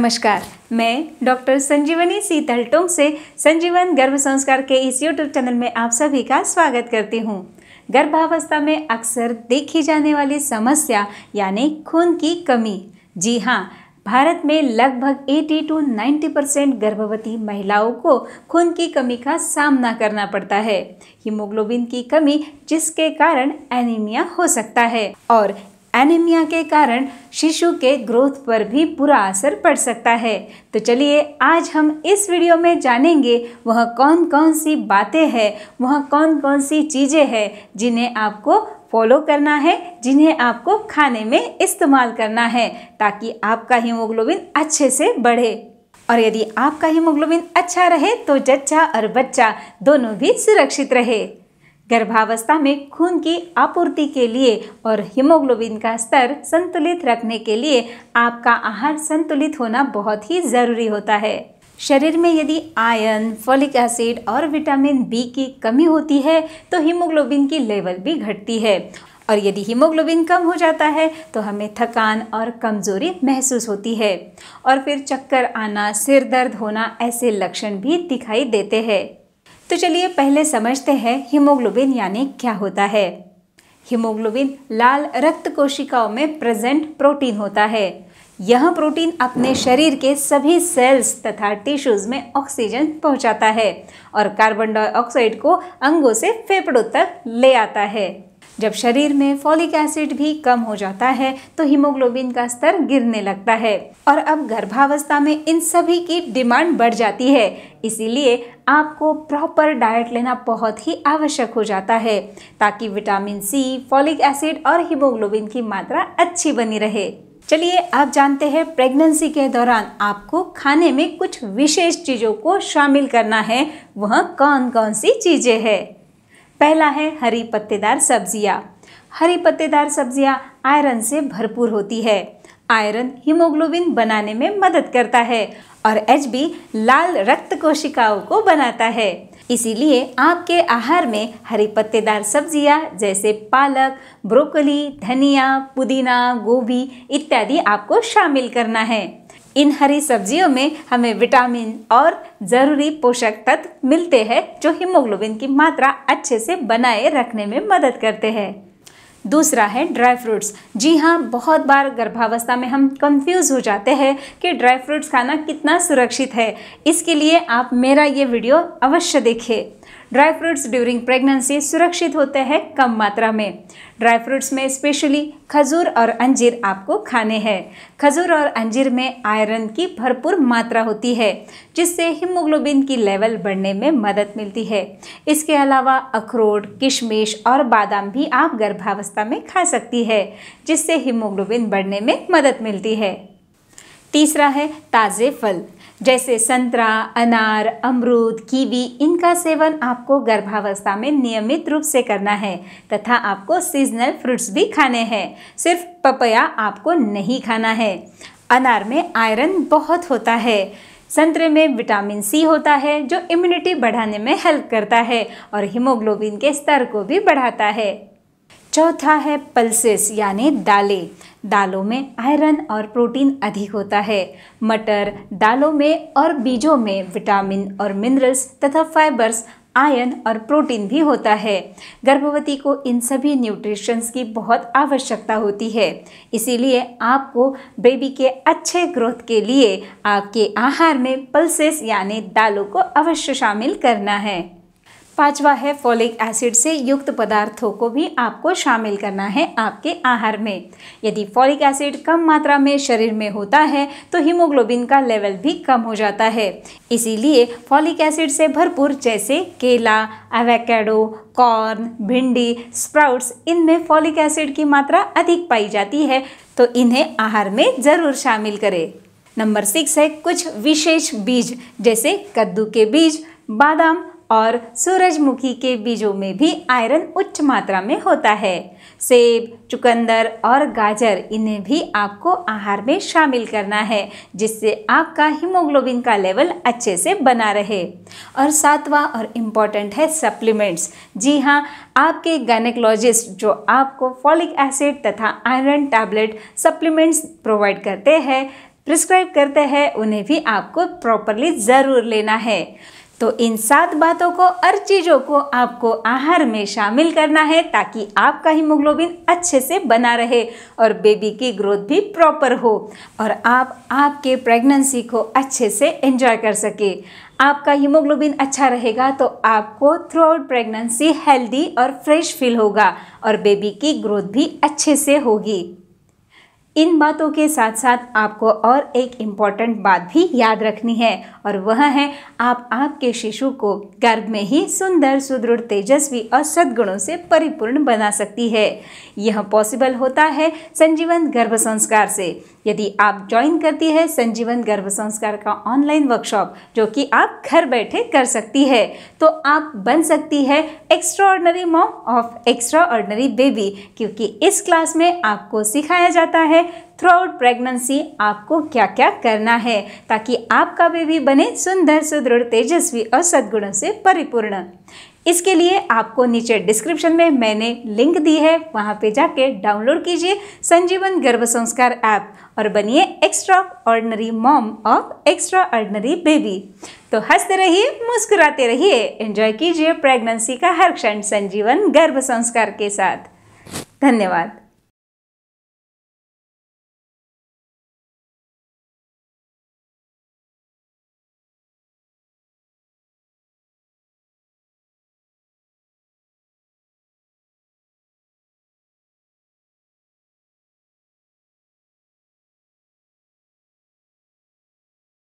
नमस्कार मैं डॉक्टर संजीवनी सीतल टोंग से संजीवन गर्भ संस्कार के इस यूट्यूब चैनल में आप सभी का स्वागत करती हूँ गर्भावस्था में अक्सर देखी जाने वाली समस्या यानी खून की कमी जी हाँ भारत में लगभग 80 टू 90 परसेंट गर्भवती महिलाओं को खून की कमी का सामना करना पड़ता है हीमोग्लोबिन की कमी जिसके कारण एनीमिया हो सकता है और एनीमिया के कारण शिशु के ग्रोथ पर भी बुरा असर पड़ सकता है तो चलिए आज हम इस वीडियो में जानेंगे वह कौन कौन सी बातें हैं वह कौन कौन सी चीज़ें हैं जिन्हें आपको फॉलो करना है जिन्हें आपको खाने में इस्तेमाल करना है ताकि आपका हीमोग्लोबिन अच्छे से बढ़े और यदि आपका हीमोग्लोबिन अच्छा रहे तो जच्चा और बच्चा दोनों भी सुरक्षित रहे गर्भावस्था में खून की आपूर्ति के लिए और हीमोग्लोबिन का स्तर संतुलित रखने के लिए आपका आहार संतुलित होना बहुत ही ज़रूरी होता है शरीर में यदि आयरन फॉलिक एसिड और विटामिन बी की कमी होती है तो हीमोग्लोबिन की लेवल भी घटती है और यदि हीमोग्लोबिन कम हो जाता है तो हमें थकान और कमज़ोरी महसूस होती है और फिर चक्कर आना सिर दर्द होना ऐसे लक्षण भी दिखाई देते हैं तो चलिए पहले समझते हैं हीमोग्लोबिन यानी क्या होता है हीमोग्लोबिन लाल रक्त कोशिकाओं में प्रेजेंट प्रोटीन होता है यह प्रोटीन अपने शरीर के सभी सेल्स तथा टिश्यूज में ऑक्सीजन पहुंचाता है और कार्बन डाइऑक्साइड को अंगों से फेफड़ों तक ले आता है जब शरीर में फॉलिक एसिड भी कम हो जाता है तो हीमोग्लोबिन का स्तर गिरने लगता है और अब गर्भावस्था में इन सभी की डिमांड बढ़ जाती है इसीलिए आपको प्रॉपर डाइट लेना बहुत ही आवश्यक हो जाता है ताकि विटामिन सी फॉलिक एसिड और हीमोग्लोबिन की मात्रा अच्छी बनी रहे चलिए आप जानते हैं प्रेगनेंसी के दौरान आपको खाने में कुछ विशेष चीज़ों को शामिल करना है वह कौन कौन सी चीज़ें हैं पहला है हरी पत्तेदार सब्जियाँ हरी पत्तेदार सब्जियाँ आयरन से भरपूर होती है आयरन हीमोग्लोबिन बनाने में मदद करता है और एच बी लाल रक्त कोशिकाओं को बनाता है इसीलिए आपके आहार में हरी पत्तेदार सब्जियाँ जैसे पालक ब्रोकली धनिया पुदीना गोभी इत्यादि आपको शामिल करना है इन हरी सब्जियों में हमें विटामिन और ज़रूरी पोषक तत्व मिलते हैं जो हीमोग्लोबिन की मात्रा अच्छे से बनाए रखने में मदद करते हैं दूसरा है ड्राई फ्रूट्स जी हाँ बहुत बार गर्भावस्था में हम कंफ्यूज हो जाते हैं कि ड्राई फ्रूट्स खाना कितना सुरक्षित है इसके लिए आप मेरा ये वीडियो अवश्य देखें ड्राई फ्रूट्स ड्यूरिंग प्रेगनेंसी सुरक्षित होते हैं कम मात्रा में ड्राई फ्रूट्स में स्पेशली खजूर और अंजीर आपको खाने हैं खजूर और अंजीर में आयरन की भरपूर मात्रा होती है जिससे हीमोग्लोबिन की लेवल बढ़ने में मदद मिलती है इसके अलावा अखरोट किशमिश और बादाम भी आप गर्भावस्था में खा सकती है जिससे हीमोग्लोबिन बढ़ने में मदद मिलती है तीसरा है ताज़े फल जैसे संतरा अनार अमरूद कीवी इनका सेवन आपको गर्भावस्था में नियमित रूप से करना है तथा आपको सीजनल फ्रूट्स भी खाने हैं सिर्फ पपया आपको नहीं खाना है अनार में आयरन बहुत होता है संतरे में विटामिन सी होता है जो इम्यूनिटी बढ़ाने में हेल्प करता है और हीमोग्लोबिन के स्तर को भी बढ़ाता है चौथा है पल्सेस यानी दालें दालों में आयरन और प्रोटीन अधिक होता है मटर दालों में और बीजों में विटामिन और मिनरल्स तथा फाइबर्स आयरन और प्रोटीन भी होता है गर्भवती को इन सभी न्यूट्रिशंस की बहुत आवश्यकता होती है इसीलिए आपको बेबी के अच्छे ग्रोथ के लिए आपके आहार में पल्सेस यानी दालों को अवश्य शामिल करना है पांचवा है फॉलिक एसिड से युक्त पदार्थों को भी आपको शामिल करना है आपके आहार में यदि फॉलिक एसिड कम मात्रा में शरीर में होता है तो हीमोग्लोबिन का लेवल भी कम हो जाता है इसीलिए फॉलिक एसिड से भरपूर जैसे केला एवेकेडो कॉर्न भिंडी स्प्राउट्स इनमें फॉलिक एसिड की मात्रा अधिक पाई जाती है तो इन्हें आहार में ज़रूर शामिल करें नंबर सिक्स है कुछ विशेष बीज जैसे कद्दू के बीज बादाम और सूरजमुखी के बीजों में भी आयरन उच्च मात्रा में होता है सेब चुकंदर और गाजर इन्हें भी आपको आहार में शामिल करना है जिससे आपका हीमोग्लोबिन का लेवल अच्छे से बना रहे और सातवां और इम्पॉर्टेंट है सप्लीमेंट्स जी हाँ आपके गायनेकोलॉजिस्ट जो आपको फॉलिक एसिड तथा आयरन टैबलेट सप्लीमेंट्स प्रोवाइड करते हैं प्रिस्क्राइब करते हैं उन्हें भी आपको प्रॉपरली ज़रूर लेना है तो इन सात बातों को और चीज़ों को आपको आहार में शामिल करना है ताकि आपका हीमोग्लोबिन अच्छे से बना रहे और बेबी की ग्रोथ भी प्रॉपर हो और आप आपके प्रेगनेंसी को अच्छे से एंजॉय कर सके आपका हीमोग्लोबिन अच्छा रहेगा तो आपको थ्रू आउट प्रेगनेंसी हेल्दी और फ्रेश फील होगा और बेबी की ग्रोथ भी अच्छे से होगी इन बातों के साथ साथ आपको और एक इम्पॉर्टेंट बात भी याद रखनी है और वह है आप आपके शिशु को गर्भ में ही सुंदर सुदृढ़ तेजस्वी और सद्गुणों से परिपूर्ण बना सकती है यह पॉसिबल होता है संजीवन गर्भ संस्कार से यदि आप ज्वाइन करती है संजीवन गर्भ संस्कार का ऑनलाइन वर्कशॉप जो कि आप घर बैठे कर सकती है तो आप बन सकती है extraordinary mom of extraordinary baby क्योंकि इस क्लास में आपको सिखाया जाता है है थ्रू आउट प्रेगनेंसी आपको क्या क्या करना है ताकि आपका बेबी बने सुंदर सुदृढ़ तेजस्वी और सद्गुणों से परिपूर्ण इसके लिए आपको नीचे डिस्क्रिप्शन में मैंने लिंक दी है वहाँ पे जाके डाउनलोड कीजिए संजीवन गर्भ संस्कार ऐप और बनिए extraordinary mom of extraordinary baby तो हंसते रहिए मुस्कुराते रहिए एंजॉय कीजिए प्रेगनेंसी का हर क्षण संजीवन गर्भ संस्कार के साथ धन्यवाद